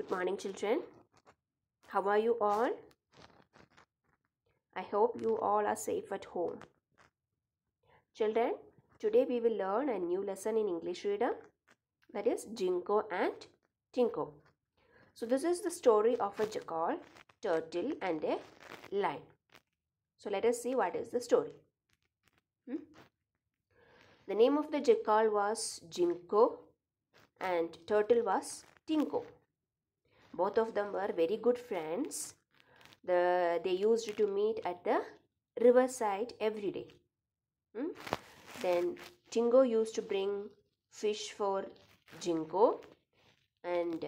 Good morning, children. How are you all? I hope you all are safe at home. Children, today we will learn a new lesson in English Reader that is Jinko and Tinko. So, this is the story of a jackal, turtle, and a lion. So, let us see what is the story. Hmm? The name of the jackal was Jinko and turtle was Tinko both of them were very good friends the they used to meet at the riverside every day hmm? then Tingo used to bring fish for Jinko and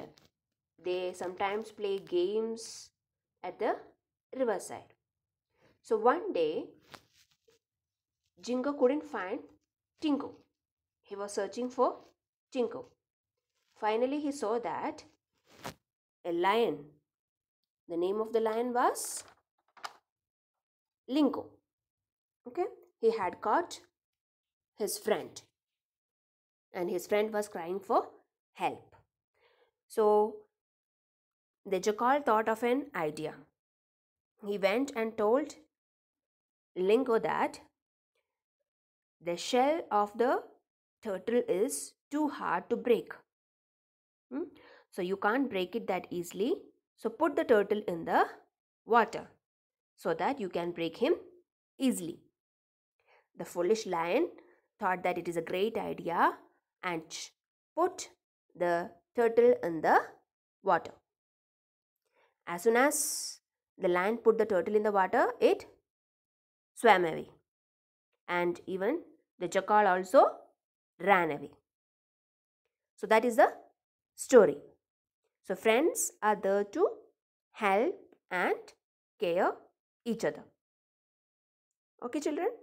they sometimes play games at the riverside. So one day, Jinko couldn't find Tingo. He was searching for Tinko. Finally, he saw that a lion. The name of the lion was Linko. Okay, he had caught his friend and his friend was crying for help. So the jackal thought of an idea. He went and told Linko that the shell of the turtle is too hard to break. Hmm? So you can't break it that easily. So put the turtle in the water so that you can break him easily. The foolish lion thought that it is a great idea and put the turtle in the water. As soon as the lion put the turtle in the water, it swam away. And even the jackal also ran away. So that is the story. So friends are there to help and care each other. Okay children?